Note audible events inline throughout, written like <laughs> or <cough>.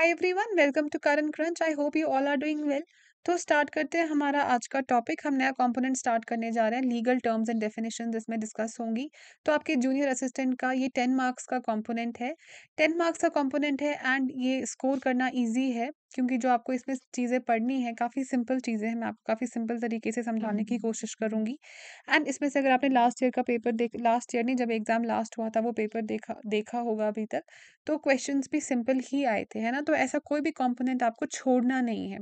Hi everyone welcome to Karan crunch I hope you all are doing well तो start करते हैं हमारा आज का टॉपिक हम नया कंपोनेंट स्टार्ट करने जा रहे हैं लीगल टर्म्स एंड डेफिनेशन इसमें डिस्कस होंगी तो आपके जूनियर असिस्टेंट का ये टेन मार्क्स का कंपोनेंट है टेन मार्क्स का कंपोनेंट है एंड ये स्कोर करना ईजी है क्योंकि जो आपको इसमें चीज़ें पढ़नी है काफ़ी सिंपल चीज़ें हैं मैं आपको काफ़ी सिंपल तरीके से समझाने की कोशिश करूँगी एंड इसमें से अगर आपने लास्ट ईयर का पेपर देख लास्ट ईयर नहीं जब एग्ज़ाम लास्ट हुआ था वो पेपर देखा देखा होगा अभी तक तो क्वेश्चंस भी सिंपल ही आए थे है ना तो ऐसा कोई भी कॉम्पोनेंट आपको छोड़ना नहीं है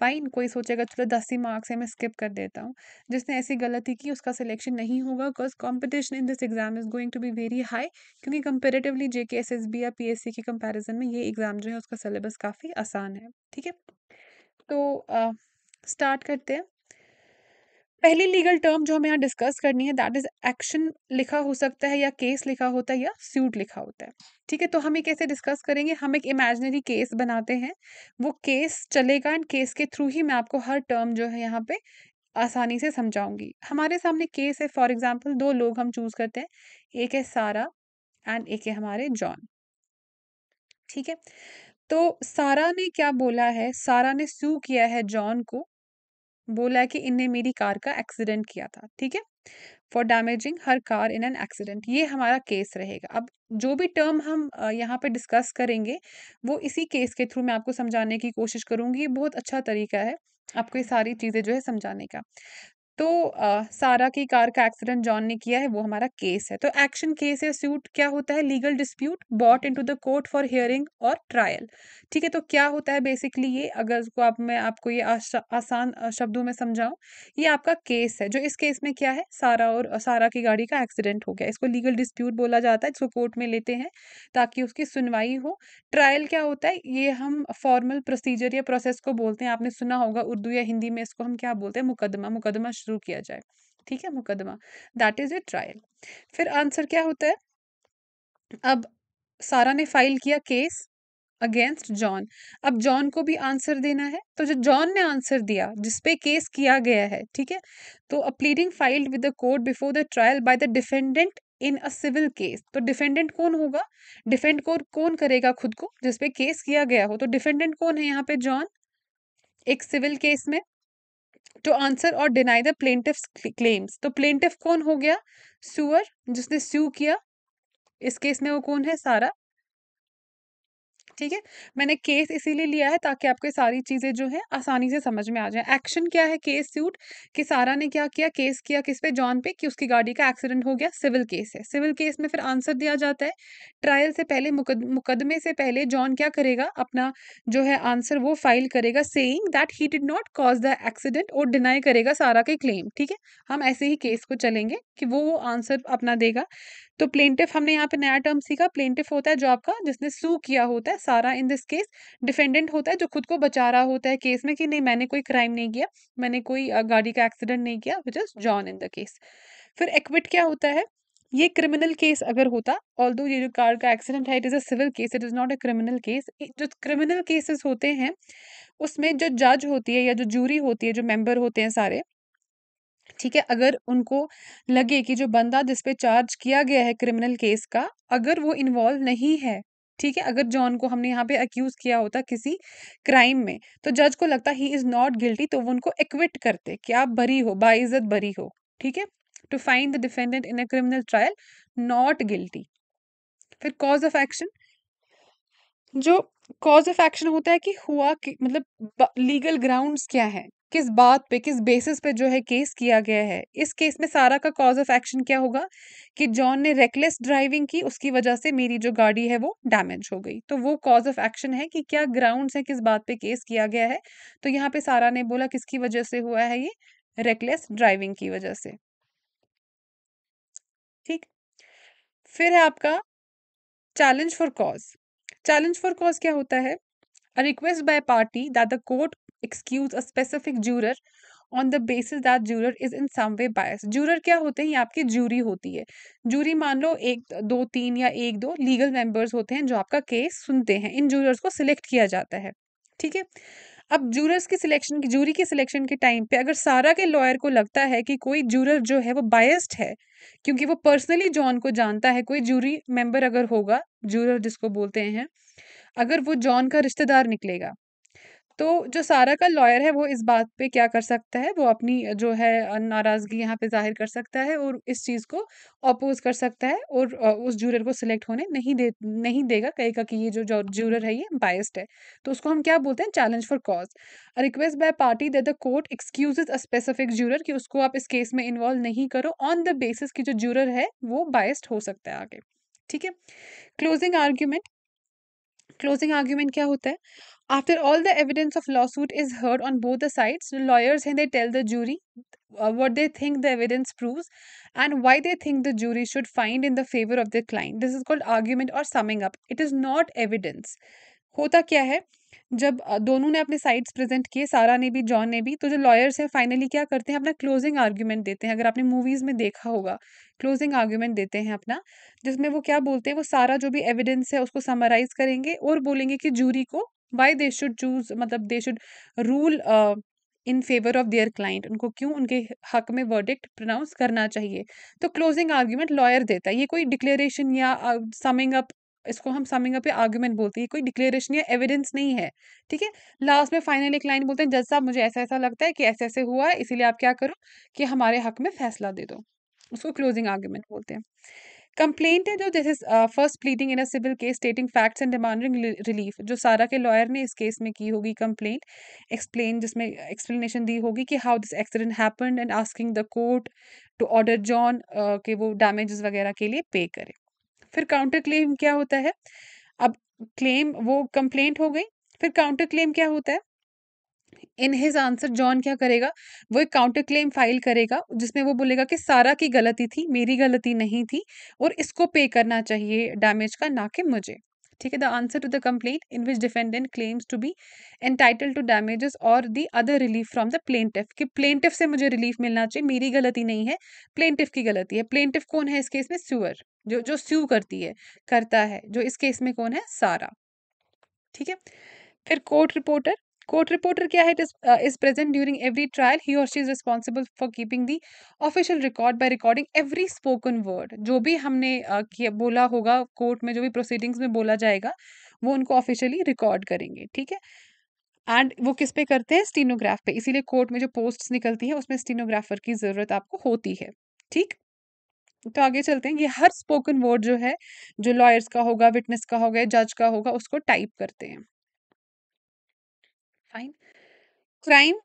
फाइन कोई सोचेगा चलो दस ही मार्क्स है मैं स्किप कर देता हूँ जिसने ऐसी गलती की उसका सिलेक्शन नहीं होगा because competition in this exam is going to be very high क्योंकि comparatively J K S S B या पी एस सी के कंपेरिजन में ये एग्ज़ाम जो है उसका सिलेबस काफ़ी आसान है है ठीक है तो स्टार्ट करते हैं पहली लीगल टर्म जो हमें यहाँ डिस्कस करनी है दैट इज एक्शन लिखा हो सकता है या केस लिखा होता है या सूट लिखा होता है ठीक है तो हम ये कैसे डिस्कस करेंगे हम एक इमेजनरी केस बनाते हैं वो केस चलेगा एंड केस के थ्रू ही मैं आपको हर टर्म जो है यहाँ पे आसानी से समझाऊंगी हमारे सामने केस है फॉर एग्जाम्पल दो लोग हम चूज करते हैं एक है सारा एंड एक है हमारे जॉन ठीक है तो सारा ने क्या बोला है सारा ने सू किया है जॉन को बोला कि इनने मेरी कार का एक्सीडेंट किया था ठीक है for damaging her car in an accident ये हमारा केस रहेगा अब जो भी टर्म हम यहाँ पे डिस्कस करेंगे वो इसी केस के थ्रू मैं आपको समझाने की कोशिश करूँगी बहुत अच्छा तरीका है आपको ये सारी चीज़ें जो है समझाने का तो आ, सारा की कार का एक्सीडेंट जॉन ने किया है वो हमारा केस है तो एक्शन केस या सूट क्या होता है legal dispute brought into the court for hearing और ट्रायल ठीक है तो क्या होता है बेसिकली ये अगर उसको आप मैं आपको ये आशा आसान शब्दों में समझाऊं ये आपका केस है जो इस केस में क्या है सारा और सारा की गाड़ी का एक्सीडेंट हो गया इसको लीगल डिस्प्यूट बोला जाता है इसको कोर्ट में लेते हैं ताकि उसकी सुनवाई हो ट्रायल क्या होता है ये हम फॉर्मल प्रोसीजर या प्रोसेस को बोलते हैं आपने सुना होगा उर्दू या हिंदी में इसको हम क्या बोलते हैं मुकदमा मुकदमा शुरू किया जाए ठीक है मुकदमा दैट इज ए ट्रायल फिर आंसर क्या होता है अब सारा ने फाइल किया केस अगेंस्ट जॉन अब जॉन को भी आंसर देना है तो जो जॉन ने आंसर दिया जिसपे केस किया गया है ठीक है तो a pleading filed with the court before the trial by the defendant in a civil case तो डिफेंडेंट कौन होगा डिफेंड को कौन करेगा खुद को जिसपे केस किया गया हो तो डिफेंडेंट कौन है यहाँ पे जॉन एक सिविल केस में टू आंसर और डिनाई द प्लेंटिफ क्लेम्स तो प्लेंटिफ कौन हो गया सुअर जिसने स्यू किया इस केस में वो कौन है सारा ठीक है मैंने केस इसीलिए लिया है ताकि आपको सारी चीज़ें जो है आसानी से समझ में आ जाए एक्शन क्या है केस सूट कि सारा ने क्या किया केस किया किस पे जॉन पे कि उसकी गाड़ी का एक्सीडेंट हो गया सिविल केस है सिविल केस में फिर आंसर दिया जाता है ट्रायल से पहले मुकद मुकदमे से पहले जॉन क्या करेगा अपना जो है आंसर वो फाइल करेगा saying that he did not cause the accident और डिनाई करेगा सारा के क्लेम ठीक है हम ऐसे ही केस को चलेंगे कि वो वो आंसर अपना देगा तो प्लेंटिफ हमने यहाँ पे नया टर्म सीखा प्लेंटिफ होता है जो आपका जिसने सू किया होता है सारा इन दिस केस डिफेंडेंट होता है जो खुद को बचा रहा होता है केस में कि नहीं मैंने कोई क्राइम नहीं किया मैंने कोई गाड़ी का एक्सीडेंट नहीं किया which is John in the case फिर एक्विट क्या होता है ये क्रिमिनल केस अगर होता ऑल दो ये जो कार का एक्सीडेंट है it is a civil case it is not a criminal case जो क्रिमिनल केसेस होते हैं उसमें जो जज होती है या जो जूरी होती है जो मेंबर होते हैं सारे ठीक है अगर उनको लगे कि जो बंदा जिस पे चार्ज किया गया है क्रिमिनल केस का अगर वो इन्वॉल्व नहीं है ठीक है अगर जॉन को हमने यहाँ पे अक्यूज किया होता किसी क्राइम में तो जज को लगता ही इज नॉट गिल्टी तो वो उनको एक्विट करते कि आप बरी हो बाइज्जत बरी हो ठीक है to find the defendant in a criminal trial not guilty फिर कॉज ऑफ एक्शन जो कॉज ऑफ एक्शन होता है कि हुआ कि मतलब लीगल ग्राउंड्स क्या है किस बात पे किस बेसिस पे जो है केस किया गया है इस केस में सारा का कॉज ऑफ एक्शन क्या होगा कि जॉन ने रेकलेस ड्राइविंग की उसकी वजह से मेरी जो गाड़ी है वो डैमेज हो गई तो वो कॉज ऑफ एक्शन है कि क्या ग्राउंड्स है किस बात पे केस किया गया है तो यहाँ पे सारा ने बोला किसकी वजह से हुआ है ये रेकलेस ड्राइविंग की वजह से ठीक फिर है आपका challenge for cause challenge for cause क्या होता है request by party that the court excuse a specific juror on the basis that juror is in some way bias juror क्या होते हैं ये आपकी जूरी होती है जूरी मान लो एक दो तीन या एक दो लीगल मेंबर्स होते हैं जो आपका केस सुनते हैं इन जूरर्स को सिलेक्ट किया जाता है ठीक है अब जूरर्स की सिलेक्शन की जूरी की सिलेक्शन के टाइम पे अगर सारा के लॉयर को लगता है कि कोई जूरर जो है वो बायस्ड है क्योंकि वो पर्सनली जॉन को जानता है कोई जूरी मेंबर अगर होगा जूरर जिसको बोलते हैं अगर वो जॉन का रिश्तेदार निकलेगा तो जो सारा का लॉयर है वो इस बात पे क्या कर सकता है वो अपनी जो है नाराज़गी यहाँ पे ज़ाहिर कर सकता है और इस चीज़ को अपोज कर सकता है और उस जूरर को सिलेक्ट होने नहीं दे नहीं देगा कहेगा कि ये जो जूरर है ये बायस्ड है तो उसको हम क्या बोलते हैं challenge for cause request by party that the court excuses a specific juror कि उसको आप इस केस में इन्वॉल्व नहीं करो ऑन द बेसिस की जो जूरर है वो बायस्ड हो सकता है आगे ठीक है क्लोजिंग आर्ग्यूमेंट क्लोजिंग आर्ग्यूमेंट क्या होता है After all the evidence of lawsuit is heard on both the sides, the lawyers and they tell the jury uh, what they think the evidence proves and why they think the jury should find in the favor of their client. This is called argument or summing up. It is not evidence. होता क्या है जब दोनों ने अपने sides present किए सारा ने भी जॉन ने भी तो जो लॉयर्स हैं फाइनली क्या करते हैं अपना क्लोजिंग आर्ग्यूमेंट देते हैं अगर आपने मूवीज़ में देखा होगा क्लोजिंग आर्ग्यूमेंट देते हैं अपना जिसमें वो क्या बोलते हैं वो सारा जो भी एविडेंस है उसको समराइज करेंगे और बोलेंगे कि जूरी को वाई दे शुड चूज मतलब they should rule in favour of their client उनको क्यों उनके हक में वर्डिक्ट प्रोनाउंस करना चाहिए तो क्लोजिंग आर्ग्यूमेंट लॉयर देता है ये कोई डिक्लेरेशन या समिंग uh, अप इसको हम समिंग अप या आर्ग्यूमेंट बोलते हैं कोई डिक्लेरेशन या एविडेंस नहीं है ठीक है लास्ट में फाइनल एक लाइन बोलते हैं जज साहब मुझे ऐसा ऐसा लगता है कि ऐसे ऐसे हुआ है इसीलिए आप क्या करो कि हमारे हक में फैसला दे दो उसको क्लोजिंग आर्ग्यूमेंट बोलते हैं कंप्लेंट है जो this is first pleading in a civil case stating facts and demanding relief जो सारा के लॉयर ने इस केस में की होगी कंप्लेंट एक्सप्लेन जिसमें एक्सप्लेनेशन दी होगी कि how this accident happen and asking the court to order John के वो डैमेजेस वगैरह के लिए पे करे फिर काउंटर क्लेम क्या होता है अब क्लेम वो कंप्लेंट हो गई फिर काउंटर क्लेम क्या होता है इन हिज आंसर जॉन क्या करेगा वो एक काउंटर क्लेम फाइल करेगा जिसमें वो बोलेगा कि सारा की गलती थी मेरी गलती नहीं थी और इसको पे करना चाहिए डैमेज का ना कि मुझे ठीक है the answer to the complaint in which defendant claims to be entitle to damages और the other relief from the plaintiff कि प्लेंटिफ से मुझे रिलीफ मिलना चाहिए मेरी गलती नहीं है प्लेंटिफ की गलती है प्लेंटिफ कौन है इस केस में स्यूअर जो जो स्यू करती है करता है जो इस केस में कौन है सारा ठीक है फिर कोर्ट रिपोर्टर कोर्ट रिपोर्टर क्या है it is present during every trial he और she is responsible for keeping the official record by recording every spoken word जो भी हमने uh, बोला होगा कोर्ट में जो भी प्रोसीडिंग्स में बोला जाएगा वो उनको ऑफिशियली रिकॉर्ड करेंगे ठीक है एंड वो किस पे करते हैं स्टीनोग्राफ पे इसीलिए कोर्ट में जो पोस्ट निकलती है उसमें स्टीनोग्राफर की ज़रूरत आपको होती है ठीक तो आगे चलते हैं ये हर स्पोकन वर्ड जो है जो लॉयर्स का होगा विटनेस का होगा जज का होगा उसको टाइप करते हैं fine crime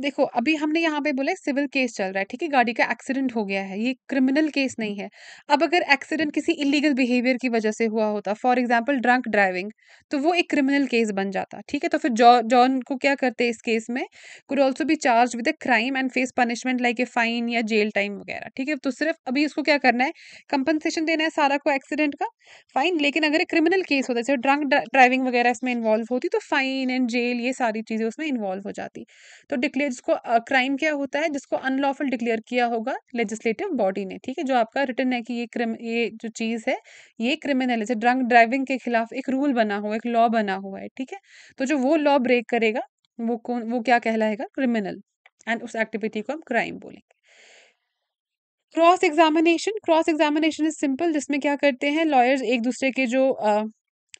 देखो अभी हमने यहाँ पे बोला सिविल केस चल रहा है ठीक है गाड़ी का एक्सीडेंट हो गया है ये क्रिमिनल केस नहीं है अब अगर एक्सीडेंट किसी इलीगल बिहेवियर की वजह से हुआ होता फॉर एग्जाम्पल ड्रंक ड्राइविंग तो वो एक क्रिमिनल केस बन जाता ठीक है तो फिर जॉन को क्या करते इस केस में could also be charge with a crime and face punishment like a fine या जेल टाइम वगैरह ठीक है तो सिर्फ अभी इसको क्या करना है कंपनसेशन देना है सारा को एक्सीडेंट का फाइन लेकिन अगर एक क्रिमिनल केस होता जैसे ड्रंक ड्राइविंग वगैरह इसमें इन्वॉल्व होती तो फाइन एंड जेल ये सारी चीज़ें उसमें इन्वॉल्व हो जाती तो डिक्लेयर ये जिसको क्राइम क्या होता है जिसको अनलॉफुल डिक्लेयर किया होगा लेजिस्लेटिव बॉडी ने ठीक है जो आपका रिटर्न है कि ये क्रिम ये जो चीज़ है ये क्रिमिनल है जैसे ड्रंक ड्राइविंग के खिलाफ एक रूल बना हुआ एक लॉ बना हुआ है ठीक है तो जो वो लॉ ब्रेक करेगा वो कौन वो क्या कहलाएगा क्रिमिनल एंड उस एक्टिविटी को हम क्राइम बोलेंगे cross examination cross examination is simple जिसमें क्या करते हैं लॉयर्स एक दूसरे के जो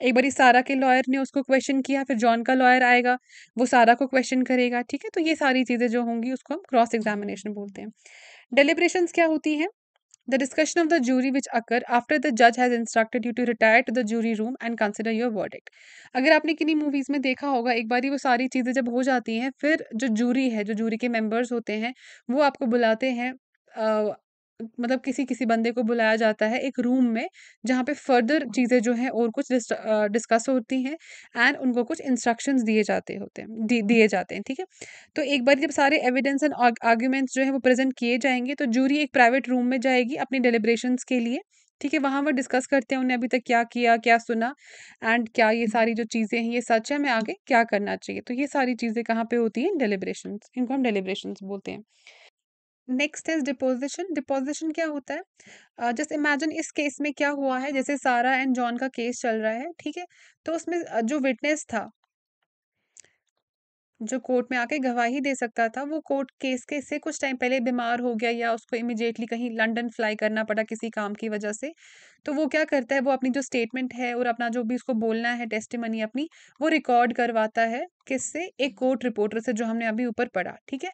एक बारी सारा के लॉयर ने उसको क्वेश्चन किया फिर जॉन का लॉयर आएगा वो सारा को क्वेश्चन करेगा ठीक है तो ये सारी चीज़ें जो होंगी उसको हम क्रॉस एग्जामिनेशन बोलते हैं डेलीब्रेशन क्या होती हैं the discussion of the jury which occur after the जज has instructed you to retire to the jury room and consider your verdict. अगर आपने किन्हीं मूवीज़ में देखा होगा एक बारी वो सारी चीज़ें जब हो जाती हैं फिर जो जूरी है जो जूरी के मेम्बर्स होते हैं वो आपको बुलाते हैं मतलब किसी किसी बंदे को बुलाया जाता है एक रूम में जहाँ पे फर्दर हाँ। चीज़ें जो हैं और कुछ डिस्कस होती हैं एंड उनको कुछ इंस्ट्रक्शंस दिए जाते होते हैं दिए जाते हैं ठीक है तो एक बार जब सारे एविडेंस एंड आर्ग्यूमेंट्स जो है वो प्रेजेंट किए जाएंगे तो जूरी एक प्राइवेट रूम में जाएगी अपनी डेलिब्रेशंस के लिए ठीक है वहाँ वह डिस्कस करते हैं उन्हें अभी तक क्या किया क्या सुना एंड क्या ये सारी जो चीज़ें हैं ये सच है मैं आगे क्या करना चाहिए तो ये सारी चीज़ें कहाँ पे होती हैं डेलिब्रेशन इनको हम डेलीब्रेशन बोलते हैं नेक्स्ट इज डिपोजिशन डिपोजिशन क्या होता है जस्ट uh, इमेजिन इस केस में क्या हुआ है जैसे सारा एंड जॉन का केस चल रहा है ठीक है तो उसमें जो विटनेस था जो कोर्ट में आके गवाही दे सकता था वो कोर्ट केस के से कुछ टाइम पहले बीमार हो गया या उसको इमिजिएटली कहीं लंदन फ्लाई करना पड़ा किसी काम की वजह से तो वो क्या करता है वो अपनी जो स्टेटमेंट है और अपना जो भी उसको बोलना है टेस्टिमनी अपनी वो रिकॉर्ड करवाता है किससे एक कोर्ट रिपोर्टर से जो हमने अभी ऊपर पढ़ा ठीक है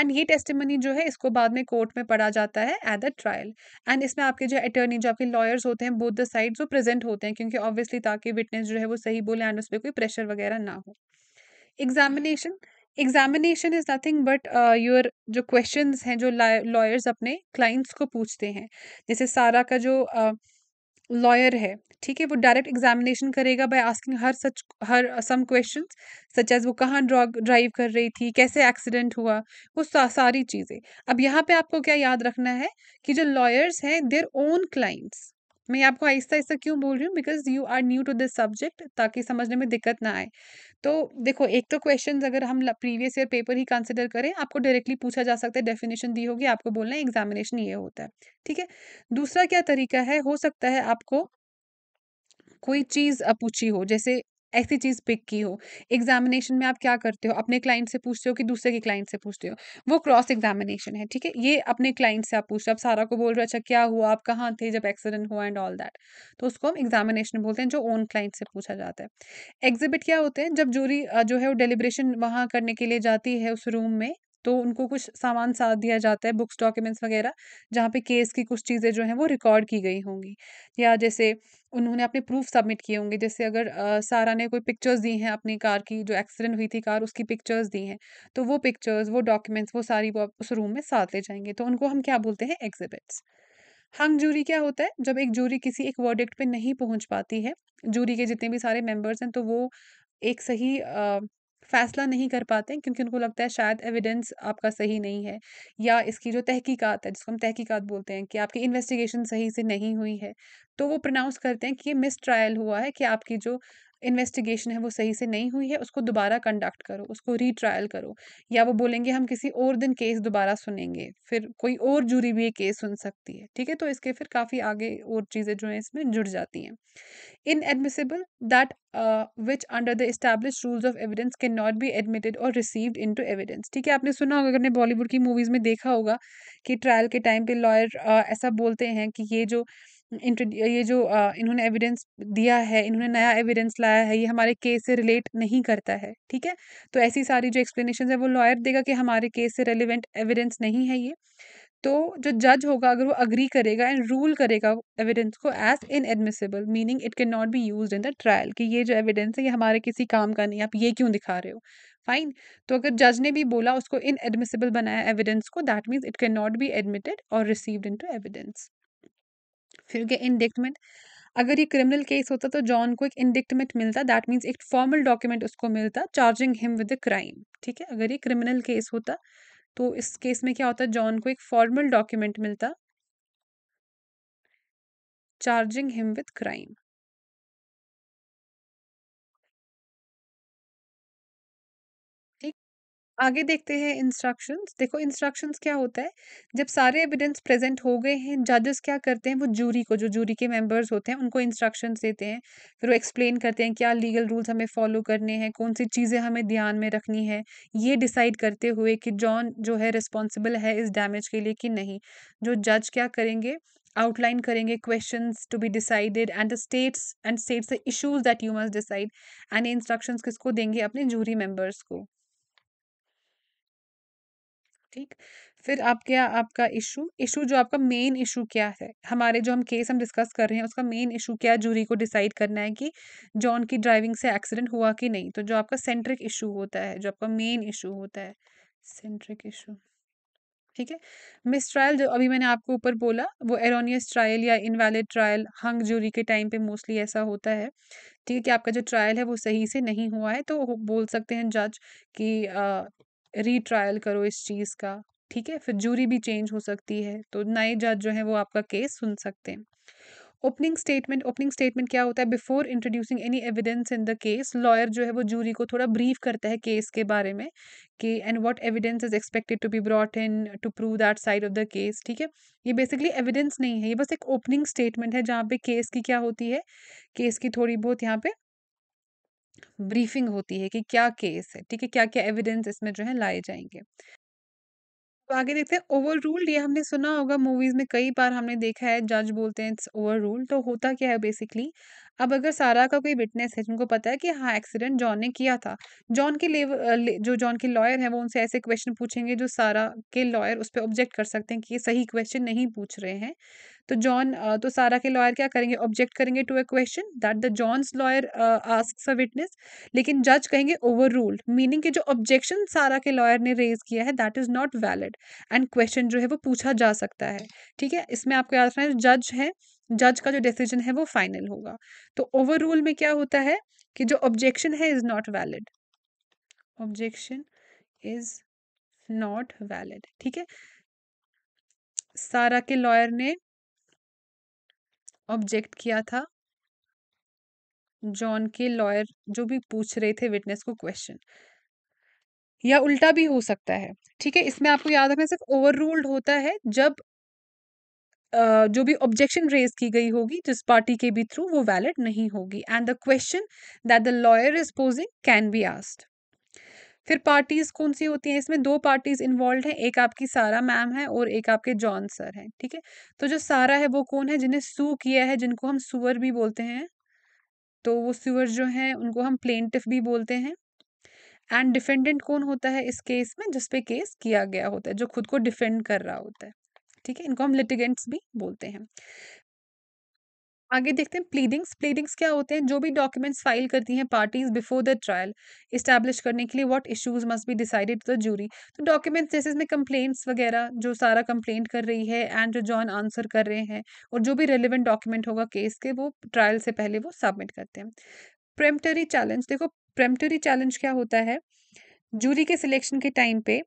एंड ये टेस्टिमनी जो है इसको बाद में कोर्ट में पढ़ा जाता है एट द ट्रायल एंड इसमें आपके जो अटर्नी जो आपके लॉयर्स होते हैं बोथ द साइड जो प्रेजेंट होते हैं क्योंकि ऑब्वियसली ताकि विटनेस जो है वो सही बोले एंड उस पर कोई प्रेशर वगैरह ना हो examination examination is nothing but your जो क्वेश्चन हैं जो लॉयर्स अपने क्लाइंट्स को पूछते हैं जैसे सारा का जो लॉयर uh, है ठीक है वो डायरेक्ट एग्जामिनेशन करेगा by asking her such her some question such as वो कहाँ ड्राइव कर रही थी कैसे एक्सीडेंट हुआ वो सा, सारी चीज़ें अब यहाँ पे आपको क्या याद रखना है कि जो लॉयर्स हैं देयर ओन क्लाइंट्स मैं आपको आहिस्ता आहिस्ता क्यों बोल रही हूँ because you are new to this subject ताकि समझने में दिक्कत ना आए तो देखो एक तो क्वेश्चन अगर हम प्रीवियस ईयर पेपर ही कंसिडर करें आपको डायरेक्टली पूछा जा सकता है डेफिनेशन दी होगी आपको बोलना है एग्जामिनेशन ये होता है ठीक है दूसरा क्या तरीका है हो सकता है आपको कोई चीज़ पूछी हो जैसे ऐसी चीज़ पिक की हो एग्जामिनेशन में आप क्या करते हो अपने क्लाइंट से पूछते हो कि दूसरे के क्लाइंट से पूछते हो वो क्रॉस एग्जामिनेशन है ठीक है ये अपने क्लाइंट से आप पूछते हो आप सारा को बोल रहे हो अच्छा क्या हुआ आप कहाँ थे जब एक्सीडेंट हुआ एंड ऑल दैट तो उसको हम एग्जामिनेशन बोलते हैं जो ओन क्लाइंट से पूछा जाता है एग्जिबिट क्या होते हैं जब जूरी जो है वो डिलीब्रेशन वहाँ करने के लिए जाती है उस रूम में तो उनको कुछ सामान साथ दिया जाता है बुक्स डॉक्यूमेंट्स वगैरह जहाँ पे केस की कुछ चीज़ें जो हैं वो रिकॉर्ड की गई होंगी या जैसे उन्होंने अपने प्रूफ सबमिट किए होंगे जैसे अगर आ, सारा ने कोई पिक्चर्स दी हैं अपनी कार की जो एक्सीडेंट हुई थी कार उसकी पिक्चर्स दी हैं तो वो पिक्चर्स वो डॉक्यूमेंट्स वो सारी वो आप उस रूम में साथ ले जाएंगे तो उनको हम क्या बोलते हैं एग्जिबिट्स हंग जूरी क्या होता है जब एक जूरी किसी एक वर्डिक्ट पे नहीं पहुंच पाती है जूरी के जितने भी सारे मेंबर्स हैं तो वो एक सही अ, फ़ैसला नहीं कर पाते हैं क्योंकि उनको लगता है शायद एविडेंस आपका सही नहीं है या इसकी जो तहकीकात है जिसको हम तहकीकात बोलते हैं कि आपकी इन्वेस्टिगेशन सही से नहीं हुई है तो वो प्रनाउंस करते हैं कि ये मिस ट्रायल हुआ है कि आपकी जो इन्वेस्टिगेशन है वो सही से नहीं हुई है उसको दोबारा कंडक्ट करो उसको रीट्रायल करो या वो बोलेंगे हम किसी और दिन केस दोबारा सुनेंगे फिर कोई और जूरी भी ये केस सुन सकती है ठीक है तो इसके फिर काफ़ी आगे और चीज़ें जो हैं इसमें जुड़ जाती हैं inadmissible that which under the establish rules of evidence can not be admitted और रिसीव्ड इन टू एविडेंस ठीक है आपने सुना होगा अगर ने बॉलीवुड की मूवीज़ में देखा होगा कि ट्रायल के टाइम पे लॉयर uh, ऐसा बोलते हैं कि ये जो uh, ये जो इन्होंने एविडेंस दिया है इन्होंने नया एविडेंस लाया है ये हमारे केस से रिलेट नहीं करता है ठीक है तो ऐसी सारी जो एक्सप्लेनेशन है वो लॉयर देगा कि हमारे केस से रेलिवेंट एविडेंस नहीं है ये तो जो जज होगा अगर वो अग्री करेगा एंड रूल करेगा एविडेंस को as inadmissible meaning it can not be use in the trial कि ये जो एविडेंस है ये हमारे किसी काम का नहीं आप ये क्यों दिखा रहे हो फाइन तो अगर जज ने भी बोला उसको इन एडमिसिबल बनाया एविडेंस को that means it can not be admitted और रिसीव्ड इन टू एविडेंस फिर गया इंडिक्टमेंट अगर ये क्रिमिनल केस होता तो जॉन को एक इंडिक्टमेंट मिलता दैट मीन्स एक फॉर्मल डॉक्यूमेंट उसको मिलता charging him with the crime ठीक है अगर ये क्रिमिनल केस होता तो इस केस में क्या होता जॉन को एक फॉर्मल डॉक्यूमेंट मिलता चार्जिंग हिम विद क्राइम आगे देखते हैं इंस्ट्रक्शंस देखो इंस्ट्रक्शंस क्या होता है जब सारे एविडेंस प्रेजेंट हो गए हैं जजेस क्या करते हैं वो जूरी को जो जूरी के मेंबर्स होते हैं उनको इंस्ट्रक्शंस देते हैं फिर वो एक्सप्लेन करते हैं क्या लीगल रूल्स हमें फॉलो करने हैं कौन सी चीज़ें हमें ध्यान में रखनी है ये डिसाइड करते हुए कि जॉन जो है रिस्पॉन्सिबल है इस डैमेज के लिए कि नहीं जो जज क्या करेंगे आउटलाइन करेंगे question to be decided and the states and states the issues that you must decide and instructions किसको देंगे अपने जूरी मेम्बर्स को ठीक फिर आप क्या आपका इशू इशू जो आपका मेन इशू क्या है हमारे जो हम केस हम डिस्कस कर रहे हैं उसका मेन इशू क्या है जूरी को डिसाइड करना है कि जॉन की ड्राइविंग से एक्सीडेंट हुआ कि नहीं तो जो आपका सेंट्रिक इशू होता है जो आपका मेन इशू होता है सेंट्रिक इशू ठीक है मिस ट्रायल जो अभी मैंने आपको ऊपर बोला वो एरोनियस ट्रायल या इनवैलिड ट्रायल हंग जूरी के टाइम पे मोस्टली ऐसा होता है ठीक है कि आपका जो ट्रायल है वो सही से नहीं हुआ है तो बोल सकते हैं जज कि रीट्रायल करो इस चीज़ का ठीक है फिर जूरी भी चेंज हो सकती है तो नए जज जो है वो आपका केस सुन सकते हैं ओपनिंग स्टेटमेंट ओपनिंग स्टेटमेंट क्या होता है before introducing any evidence in the case lawyer जो है वो जूरी को थोड़ा ब्रीफ करता है केस के बारे में कि and what evidence is expected to be brought into prove that side of the case ठीक है ये बेसिकली एविडेंस नहीं है ये बस एक ओपनिंग स्टेटमेंट है जहाँ पे केस की क्या होती है केस की थोड़ी बहुत यहाँ पे ब्रीफिंग होती है कि क्या केस है ठीक है क्या क्या एविडेंस इसमें जो है लाए जाएंगे तो आगे देखते हैं ओवर रूल्ड ये हमने सुना होगा मूवीज में कई बार हमने देखा है जज बोलते हैं इट्स ओवर रूल तो होता क्या है बेसिकली अब अगर सारा का कोई विटनेस है जिनको पता है कि हाँ एक्सीडेंट जॉन ने किया था जॉन के ले जो जॉन के लॉयर है वो उनसे ऐसे क्वेश्चन पूछेंगे जो सारा के लॉयर उस पर ऑब्जेक्ट कर सकते हैं कि ये सही क्वेश्चन नहीं पूछ रहे हैं तो जॉन तो सारा के लॉयर क्या करेंगे ऑब्जेक्ट करेंगे to a question that the John's lawyer ask a witness लेकिन जज कहेंगे ओवर रूल्ड मीनिंग के जो ऑब्जेक्शन सारा के लॉयर ने रेज किया है that is not valid and question जो है वो पूछा जा सकता है ठीक है इसमें आपको याद रखना है जज है जज का जो डिसीजन है वो फाइनल होगा तो ओवर रूल में क्या होता है कि जो ऑब्जेक्शन है is not valid objection is not valid ठीक है सारा के लॉयर ने ऑब्जेक्ट किया था जॉन के लॉयर जो भी पूछ रहे थे विटनेस को क्वेश्चन या उल्टा भी हो सकता है ठीक है इसमें आपको याद रखना सिर्फ ओवर रूल्ड होता है जब जो भी ऑब्जेक्शन रेज की गई होगी जिस पार्टी के भी थ्रू वो वैलिड नहीं होगी and the question that the lawyer is posing can be asked फिर पार्टीज़ कौन सी होती हैं इसमें दो पार्टीज़ इन्वॉल्व हैं एक आपकी सारा मैम है और एक आपके जॉन सर हैं ठीक है तो जो सारा है वो कौन है जिन्हें सू किया है जिनको हम सुअर भी बोलते हैं तो वो सुअर जो हैं उनको हम प्लेंटिफ भी बोलते हैं एंड डिफेंडेंट कौन होता है इस केस में जिस पे केस किया गया होता है जो खुद को डिफेंड कर रहा होता है ठीक है इनको हम लिटिगेंट्स भी बोलते हैं आगे देखते हैं प्लीडिंग्स प्लीडिंग्स क्या होते हैं जो भी डॉक्यूमेंट्स फाइल करती हैं parties before the trial establish करने के लिए what issues must be decided the jury तो डॉक्यूमेंट्स जैसे इसमें कंप्लेंट्स वगैरह जो सारा कंप्लेंट कर रही है एंड जो जॉन आंसर कर रहे हैं और जो भी रेलिवेंट डॉक्यूमेंट होगा केस के वो ट्रायल से पहले वो सबमिट करते हैं प्रेमटरी चैलेंज देखो प्रेमटरी चैलेंज क्या होता है जूरी के सिलेक्शन के टाइम पे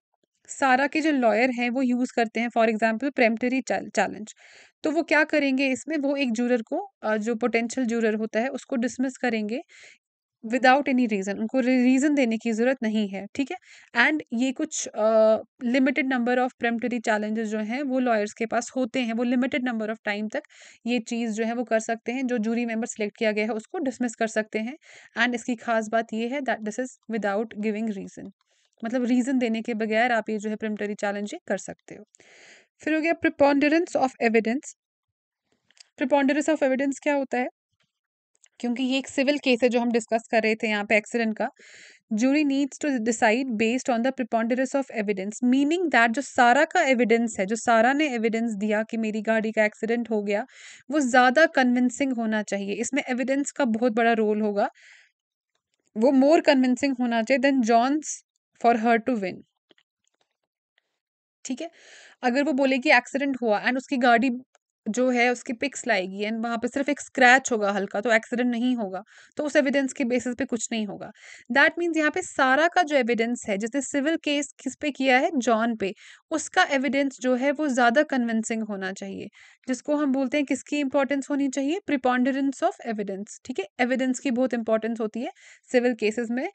सारा के जो लॉयर हैं वो यूज़ करते हैं फॉर एग्जाम्पल प्रेमटरी चैलेंज तो वो क्या करेंगे इसमें वो एक जूरर को जो पोटेंशियल जूरर होता है उसको डिसमिस करेंगे विदाउट एनी रीज़न उनको रीज़न देने की ज़रूरत नहीं है ठीक है एंड ये कुछ limited number of peremptory challenges जो हैं वो लॉयर्स के पास होते हैं वो लिमिटेड नंबर ऑफ टाइम तक ये चीज़ जो है वो कर सकते हैं जो जूरी मेंबर सेलेक्ट किया गया है उसको डिसमिस कर सकते हैं एंड इसकी खास बात ये है that this is without giving reason मतलब रीज़न देने के बगैर आप ये जो है प्रेमटरी चैलेंज कर सकते हो फिर हो गया preponderance of evidence preponderance of evidence क्या होता है क्योंकि ये एक सिविल केस है जो हम डिस्कस कर रहे थे यहाँ पे एक्सीडेंट का jury needs to decide based on the preponderance of evidence meaning that जो सारा का एविडेंस है जो सारा ने एविडेंस दिया कि मेरी गाड़ी का एक्सीडेंट हो गया वो ज़्यादा कन्विंसिंग होना चाहिए इसमें एविडेंस का बहुत बड़ा रोल होगा वो मोर कन्विंसिंग होना चाहिए then John's for her to win ठीक है अगर वो बोले कि एक्सीडेंट हुआ एंड उसकी गाड़ी जो है उसकी पिक्स लाएगी एंड वहाँ पे सिर्फ एक स्क्रैच होगा हल्का तो एक्सीडेंट नहीं होगा तो उस एविडेंस के बेसिस पे कुछ नहीं होगा दैट मीन्स यहाँ पे सारा का जो एविडेंस है जिसने सिविल केस किस पे किया है जॉन पे उसका एविडेंस जो है वो ज़्यादा कन्विंसिंग होना चाहिए जिसको हम बोलते हैं किसकी इंपॉर्टेंस होनी चाहिए प्रिपॉन्डरेंस ऑफ एविडेंस ठीक है एविडेंस की बहुत इंपॉर्टेंस होती है सिविल केसेस में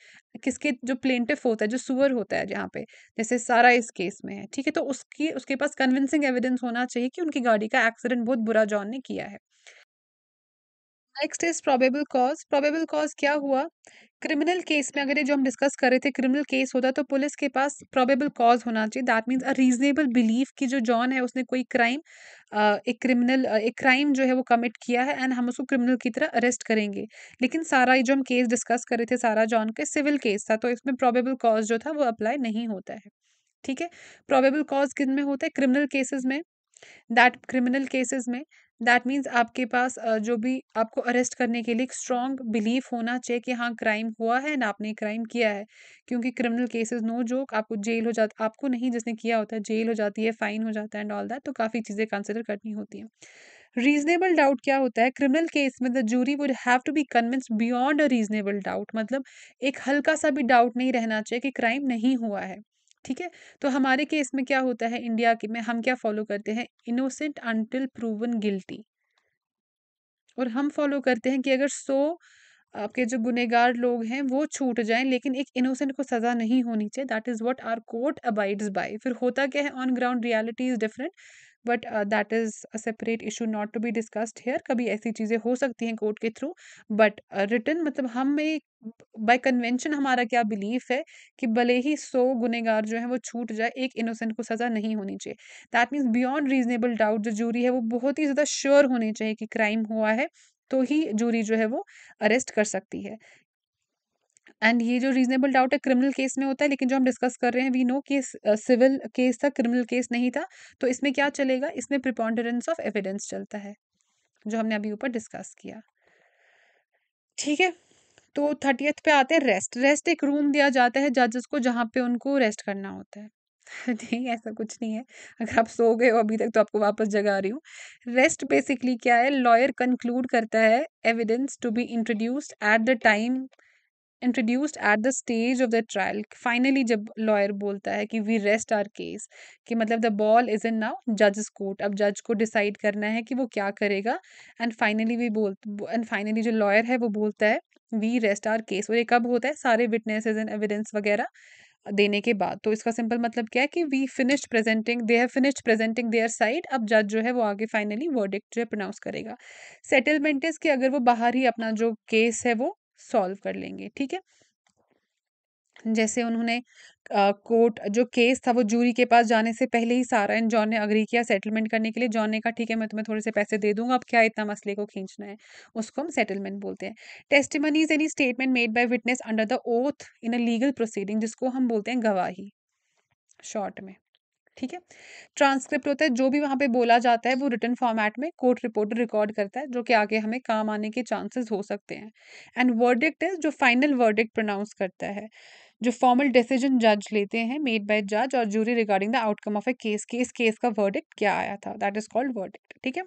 किसके जो प्लेंटिफ होता है जो सुअर होता है जहाँ पे जैसे सारा इस केस में है ठीक है तो उसकी उसके पास कन्विंसिंग एविडेंस होना चाहिए कि उनकी गाड़ी का एक्सीडेंट बहुत बुरा जॉन ने किया है next is probable cause probable cause क्या हुआ क्रिमिनल केस में अगर ये जो हम डिस्कस कर रहे थे क्रिमिनल केस होता तो पुलिस के पास प्रोबेबल कॉज होना चाहिए that means a reasonable believe कि जो जॉन है उसने कोई क्राइम एक क्रिमिनल एक क्राइम जो है वो कमिट किया है एंड हम उसको क्रिमिनल की तरह अरेस्ट करेंगे लेकिन सारा ये जो हम केस डिस्कस कर रहे थे सारा जॉन के सिविल केस था तो इसमें प्रोबेबल कॉज जो था वो अप्लाई नहीं होता है ठीक है प्रोबेबल कॉज किन में होता है क्रिमिनल केसेज में दैट क्रिमिनल केसेस में दैट मीन्स आपके पास जो भी आपको अरेस्ट करने के लिए एक स्ट्रॉन्ग बिलीफ होना चाहिए कि हाँ क्राइम हुआ है ना आपने क्राइम किया है क्योंकि क्रिमिनल केसेस नो जोक आपको जेल हो जाता आपको नहीं जिसने किया होता है जेल हो जाती है फाइन हो जाता है एंड ऑल दैट तो काफ़ी चीज़ें कंसिडर करनी होती हैं रीजनेबल डाउट क्या होता है क्रिमिनल केस में the jury would have to be convince beyond a reasonable doubt मतलब एक हल्का सा भी डाउट नहीं रहना चाहिए कि क्राइम नहीं हुआ है ठीक है तो हमारे केस में क्या होता है इंडिया में हम क्या फॉलो करते हैं इनोसेंट अनटिल प्रूवन गिल्टी और हम फॉलो करते हैं कि अगर सो आपके जो गुनेगार लोग हैं वो छूट जाएं लेकिन एक इनोसेंट को सज़ा नहीं होनी चाहिए that is what our court abides by फिर होता क्या है on ground reality is different but that is a separate issue not to be discussed here कभी ऐसी चीज़ें हो सकती हैं कोर्ट के थ्रू बट रिटर्न मतलब हम एक बाय कन्वेंशन हमारा क्या बिलीफ है कि भले ही सो गुनेगार जो है वो छूट जाए एक इनोसेंट को सज़ा नहीं होनी चाहिए that means beyond reasonable doubt जो जूरी है वो बहुत ही ज़्यादा श्योर होनी चाहिए कि क्राइम हुआ है तो ही जूरी जो है वो अरेस्ट कर सकती है एंड ये जो रीजनेबल डाउट है क्रिमिनल केस में होता है लेकिन जो हम डिस्कस कर रहे हैं वी नो कि सिविल केस था क्रिमिनल केस नहीं था तो इसमें क्या चलेगा इसमें प्रिपॉन्डरेंस ऑफ एविडेंस चलता है जो हमने अभी ऊपर डिस्कस किया ठीक है तो थर्टियथ पे आते हैं रेस्ट रेस्ट एक रूम दिया जाता है जजेस को जहाँ पे उनको रेस्ट करना होता है नहीं <laughs> ऐसा कुछ नहीं है अगर आप सो गए हो अभी तक तो आपको वापस जगा रही हूँ रेस्ट बेसिकली क्या है लॉयर कंक्लूड करता है evidence to be introduced at the time introduced at the stage of the trial finally जब लॉयर बोलता है कि वी रेस्ट आर केस कि मतलब the ball is in now जजेस कोर्ट अब जज को डिसाइड करना है कि वो क्या करेगा एंड फाइनली वी बोल एंड फाइनली जो लॉयर है वो बोलता है वी रेस्ट आर केस और ये कब होता है सारे विटनेसेस एंड एविडेंस वगैरह देने के बाद तो इसका सिंपल मतलब क्या है कि we finished presenting they have finished presenting their side अब जज जो है वो आगे फाइनली वर्डिक्ट जो है प्रोनाउंस करेगा सेटलमेंट इज कि अगर वो बाहर ही अपना जो केस है वो सॉल्व कर लेंगे ठीक है जैसे उन्होंने कोर्ट जो केस था वो जूरी के पास जाने से पहले ही सारा एंड जॉन ने अग्री किया सेटलमेंट करने के लिए जॉन ने कहा ठीक है मैं तुम्हें थोड़े से पैसे दे दूंगा अब क्या इतना मसले को खींचना है उसको हम सेटलमेंट बोलते हैं testimonies any statement made by witness under the oath in a legal proceeding जिसको हम बोलते हैं गवाही शॉर्ट में ठीक है ट्रांसक्रिप्ट होता है जो भी वहाँ पे बोला जाता है वो रिटर्न फॉर्मेट में कोर्ट रिपोर्टर रिकॉर्ड करता है जो कि आगे हमें काम आने के चांसेस हो सकते हैं एंड वर्डिक्ट जो फाइनल वर्डिक्ट प्रोनाउंस करता है जो फॉर्मल डिसीजन जज लेते हैं मेड बाय जज और jury regarding the outcome of a case case case का वर्डिक्ट क्या आया था दैट इज कॉल्ड वर्डिक्ट ठीक है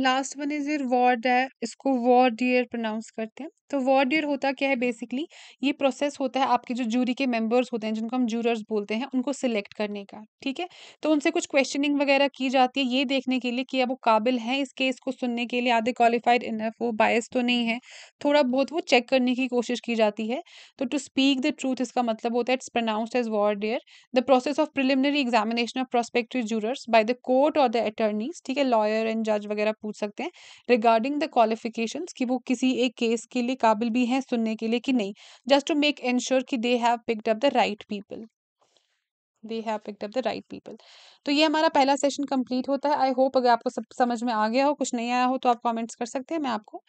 last one is your voir dire है इसको वॉर्ड ईयर प्रोनाउंस करते हैं तो वॉर्ड ईयर होता क्या है बेसिकली ये प्रोसेस होता है आपके जो जूरी के मेंबर्स होते हैं जिनको हम जूरर्स बोलते हैं उनको सिलेक्ट करने का ठीक है तो उनसे कुछ क्वेश्चनिंग वगैरह की जाती है ये देखने के लिए कि अब वो काबिल हैं इस केस को सुनने के लिए आधे क्वालिफाइड इनफ वो बायस तो नहीं है थोड़ा बहुत वो चेक करने की कोशिश की जाती है तो टू स्पीक द ट्रूथ इसका मतलब होता है it's pronounced as voir dire the process of preliminary examination of prospective jurors by the court और द अटर्नीस ठीक है लॉयर एंड जज वगैरह पूछ सकते हैं रिगार्डिंग द क्वालिफिकेशन कि वो किसी एक केस के लिए काबिल भी हैं सुनने के लिए कि नहीं जस्ट टू मेक एंश्योर कि they have picked up the right people they have picked up the right people तो ये हमारा पहला सेशन कंप्लीट होता है आई होप अगर आपको सब समझ में आ गया हो कुछ नहीं आया हो तो आप कमेंट्स कर सकते हैं मैं आपको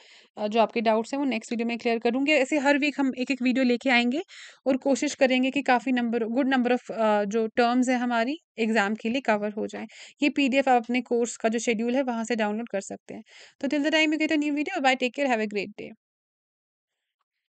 जो आपके डाउट्स हैं वो नेक्स्ट वीडियो में क्लियर करूँगी ऐसे हर वीक हम एक एक वीडियो लेके आएंगे और कोशिश करेंगे कि काफ़ी नंबर गुड नंबर ऑफ जो टर्म्स हैं हमारी एग्जाम के लिए कवर हो जाए ये पी आप अपने कोर्स का जो शेड्यूल है वहाँ से डाउनलोड कर सकते हैं तो till the time you get a new video bye take care have a great day